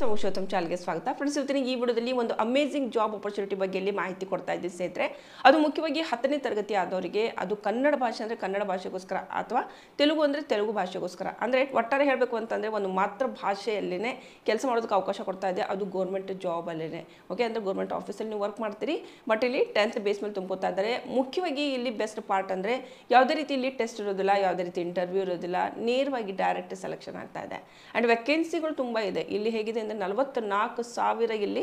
ಸೌಶೋತಮ್ ಚಾಲ್ಗೆ ಸ್ವಾಗತ ಫ್ರೆಂಡ್ಸ್ ಇವತ್ತಿನ ಈ ವಿಡಿಯೋದಲ್ಲಿ ಒಂದು ಅಮೇಝಿಂಗ್ ಜಾಬ್ ಬಗ್ಗೆ ಇಲ್ಲಿ ಮಾಹಿತಿ ಕೊಡ್ತಾ ಇದ್ದೀನಿ ಸ್ನೇಹಿತರೆ ಅದು ಮುಖ್ಯವಾಗಿ ಹತ್ತನೇ ತರಗತಿ ಆದವರಿಗೆ ಅದು ಕನ್ನಡ ಭಾಷೆ ಅಂದರೆ ಕನ್ನಡ ಭಾಷೆಗೋಸ್ಕರ ಅಥವಾ ತೆಲುಗು ಅಂದರೆ ತೆಲುಗು ಭಾಷೆಗೋಸ್ಕರ ಅಂದರೆ ಒಟ್ಟಾರೆ ಹೇಳಬೇಕು ಅಂತಂದರೆ ಒಂದು ಮಾತೃ ಭಾಷೆಯಲ್ಲೇ ಕೆಲಸ ಮಾಡೋದಕ್ಕೆ ಅವಕಾಶ ಕೊಡ್ತಾ ಇದೆ ಅದು ಗೌರ್ಮೆಂಟ್ ಅಲ್ಲೇ ಓಕೆ ಅಂದರೆ ಗೌರ್ಮೆಂಟ್ ಆಫೀಸಲ್ಲಿ ನೀವು ವರ್ಕ್ ಮಾಡ್ತೀರಿ ಬಟ್ ಇಲ್ಲಿ ಟೆಂತ್ ಬೇಸ್ ಮೇಲೆ ತುಂಬೋತಾ ಇದ್ದಾರೆ ಮುಖ್ಯವಾಗಿ ಇಲ್ಲಿ ಬೆಸ್ಟ್ ಪಾರ್ಟ್ ಅಂದರೆ ಯಾವುದೇ ರೀತಿ ಇಲ್ಲಿ ಟೆಸ್ಟ್ ಇರೋದಿಲ್ಲ ಯಾವುದೇ ರೀತಿ ಇಂಟರ್ವ್ಯೂ ಇರೋದಿಲ್ಲ ನೇರವಾಗಿ ಡೈರೆಕ್ಟ್ ಸೆಲೆಕ್ಷನ್ ಆಗ್ತಾ ಇದೆ ಆ್ಯಂಡ್ ವೆಕೆನ್ಸಿಗಳು ತುಂಬ ಇದೆ ಇಲ್ಲಿ ಹೇಗಿದೆ ಅಂದರೆ ನಲವತ್ನಾಲ್ಕು ಸಾವಿರ ಇಲ್ಲಿ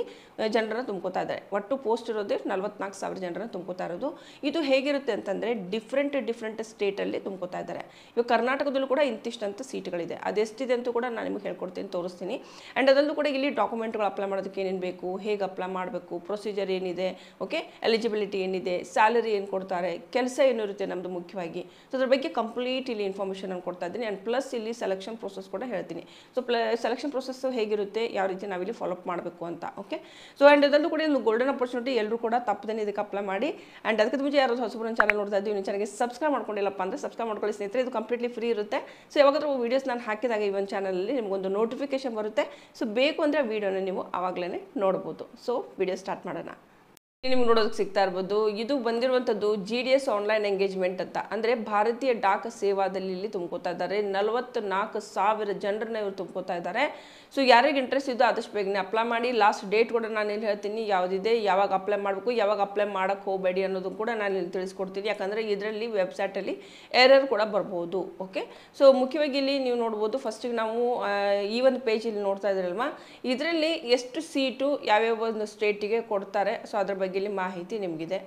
ಜನರನ್ನು ತುಂಬ್ಕೋತಾ ಇದ್ದಾರೆ ಒಟ್ಟು ಪೋಸ್ಟ್ ಇರೋದೇ ನಲವತ್ನಾಲ್ಕು ಸಾವಿರ ಜನರನ್ನು ತುಂಬ್ಕೋತಾ ಇರೋದು ಇದು ಹೇಗಿರುತ್ತೆ ಅಂತಂದರೆ ಡಿಫ್ರೆಂಟ್ ಡಿಫ್ರೆಂಟ್ ಸ್ಟೇಟಲ್ಲಿ ತುಂಬ್ಕೋತಾ ಇದ್ದಾರೆ ಇವಾಗ ಕರ್ನಾಟಕದಲ್ಲೂ ಕೂಡ ಇಂತಿಷ್ಟಂತ ಸೀಟ್ಗಳಿದೆ ಅದೆಷ್ಟಿದೆ ಅಂತೂ ಕೂಡ ನಾನು ನಿಮಗೆ ಹೇಳ್ಕೊಡ್ತೀನಿ ತೋರಿಸ್ತೀನಿ ಆ್ಯಂಡ್ ಅದರಲ್ಲೂ ಕೂಡ ಇಲ್ಲಿ ಡಾಕ್ಯುಮೆಂಟ್ಗಳು ಅಪ್ಲೈ ಮಾಡೋದಕ್ಕೆ ಏನೇನು ಬೇಕು ಹೇಗೆ ಅಪ್ಲೈ ಮಾಡಬೇಕು ಪ್ರೊಸೀಜರ್ ಏನಿದೆ ಓಕೆ ಎಲಿಜಿಬಿಲಿಟಿ ಏನಿದೆ ಸ್ಯಾಲರಿ ಏನು ಕೊಡ್ತಾರೆ ಕೆಲಸ ಏನಿರುತ್ತೆ ನಮ್ಮದು ಮುಖ್ಯವಾಗಿ ಸೊ ಅದ್ರ ಬಗ್ಗೆ ಕಂಪ್ಲೀಟ್ ಇಲ್ಲಿ ಇನ್ಫಾರ್ಮೇಷನ್ ನಾನು ಕೊಡ್ತಾ ಇದ್ದೀನಿ ಆ್ಯಂಡ್ ಪ್ಲಸ್ ಇಲ್ಲಿ ಸೆಲೆಕ್ಷನ್ ಪ್ರೊಸೆಸ್ ಕೂಡ ಹೇಳ್ತೀನಿ ಸೊ ಪ್ಲ ಸೆಲೆಕ್ಷನ್ ಪ್ರೊಸೆಸ್ ಹೇಗಿರುತ್ತೆ ಯಾವ ರೀತಿ ನಾವಿಲ್ಲಿ ಫಾಲೋಅಪ್ ಮಾಡಬೇಕು ಅಂತ ಓಕೆ ಸೊ ಆ್ಯಂಡ್ ಅದರಲ್ಲೂ ಕೂಡ ಒಂದು ಗೋಲ್ಡನ್ ಅಪರ್ಚುನಿಟಿ ಎಲ್ಲರೂ ಕೂಡ ತಪ್ಪದೇ ಇದಕ್ಕೆ ಅಪ್ಲೈ ಮಾಡಿ ಆ್ಯಂಡ್ ಅದಕ್ಕೆ ಮುಂಚೆ ಯಾರು ಹೊಸಬ್ರು ಚಾನಲ್ ನೋಡ್ತಾ ಇದ್ದೀವಿ ನೀವು ಚಾನಲ್ಗೆ ಸಬ್ಸ್ಕ್ರೈಬ್ ಮಾಡ್ಕೊಂಡಿಲ್ಲಪ್ಪ ಅಂದರೆ ಸಬ್ಸ್ಕ್ರೈಬ್ ಮಾಡ್ಕೊಳ್ಳಿ ಸ್ನೇಹಿತರೆ ಇದು ಕಂಪ್ಲೀಟ್ಲಿ ಫ್ರೀ ಇರುತ್ತೆ ಸೊ ಯಾವಾಗಾದ್ರೂ ವೀಡಿಯೋಸ್ ನಾನು ಹಾಕಿದಾಗ ಈ ಒಂದು ಚಾನಲಲ್ಲಿ ನಿಮಗೊಂದು ನೋಟಿಫಿಕೇಶನ್ ಬರುತ್ತೆ ಸೊ ಬೇಕು ಅಂದರೆ ವೀಡಿಯೋನ ನೀವು ಆವಾಗಲೇ ನೋಡ್ಬೋದು ಸೊ ವೀಡಿಯೋ ಸ್ಟಾರ್ಟ್ ಮಾಡೋಣ ನಿಮ್ಗೆ ನೋಡೋದಕ್ಕೆ ಸಿಗ್ತಾ ಇರ್ಬೋದು ಇದು ಬಂದಿರುವಂಥದ್ದು G D S online engagement ಅಂತ ಅಂದರೆ ಭಾರತೀಯ ಡಾಕ್ ಸೇವಾದಲ್ಲಿ ಇಲ್ಲಿ ತುಂಬ್ಕೋತಾ ಇದ್ದಾರೆ ನಾಲ್ಕು ಸಾವಿರ ಜನರನ್ನ ಇವರು ತುಂಬ್ಕೋತಾ ಇದ್ದಾರೆ ಸೊ ಯಾರಿಗೆ ಇಂಟ್ರೆಸ್ಟ್ ಇದ್ದೋ ಆದಷ್ಟು ಬೇಗನೆ ಅಪ್ಲೈ ಮಾಡಿ ಲಾಸ್ಟ್ ಡೇಟ್ ಕೂಡ ನಾನು ಇಲ್ಲಿ ಹೇಳ್ತೀನಿ ಯಾವುದಿದೆ ಯಾವಾಗ ಅಪ್ಲೈ ಮಾಡಬೇಕು ಯಾವಾಗ ಅಪ್ಲೈ ಮಾಡೋಕ್ಕೆ ಹೋಗಬೇಡಿ ಅನ್ನೋದು ಕೂಡ ನಾನು ಇಲ್ಲಿ ತಿಳಿಸ್ಕೊಡ್ತೀನಿ ಯಾಕಂದರೆ ಇದರಲ್ಲಿ ವೆಬ್ಸೈಟಲ್ಲಿ ಎರರ್ ಕೂಡ ಬರ್ಬೋದು ಓಕೆ ಸೊ ಮುಖ್ಯವಾಗಿ ಇಲ್ಲಿ ನೀವು ನೋಡ್ಬೋದು ಫಸ್ಟಿಗೆ ನಾವು ಈ ಒಂದು ಪೇಜಲ್ಲಿ ಇಲ್ಲಿ ನೋಡ್ತಾ ಇದ್ರಲ್ವಾ ಇದರಲ್ಲಿ ಎಷ್ಟು ಸೀಟು ಯಾವ್ಯಾವ ಒಂದು ಸ್ಟೇಟಿಗೆ ಕೊಡ್ತಾರೆ ಸೊ ಅದ್ರ ಬಗ್ಗೆ ಬಗ್ಗೆ ಇಲ್ಲಿ ಮಾಹಿತಿ ನಿಮಗಿದೆ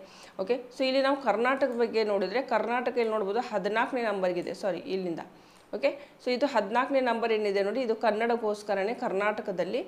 ಓಕೆ ಸೊ ಇಲ್ಲಿ ನಾವು ಕರ್ನಾಟಕದ ಬಗ್ಗೆ ನೋಡಿದರೆ ಕರ್ನಾಟಕ ಇಲ್ಲಿ ನೋಡ್ಬೋದು ಹದಿನಾಲ್ಕನೇ ನಂಬರ್ಗಿದೆ ಸಾರಿ ಇಲ್ಲಿಂದ ಓಕೆ ಸೊ ಇದು ಹದಿನಾಲ್ಕನೇ ನಂಬರ್ ಏನಿದೆ ನೋಡಿ ಇದು ಕನ್ನಡಕ್ಕೋಸ್ಕರನೇ ಕರ್ನಾಟಕದಲ್ಲಿ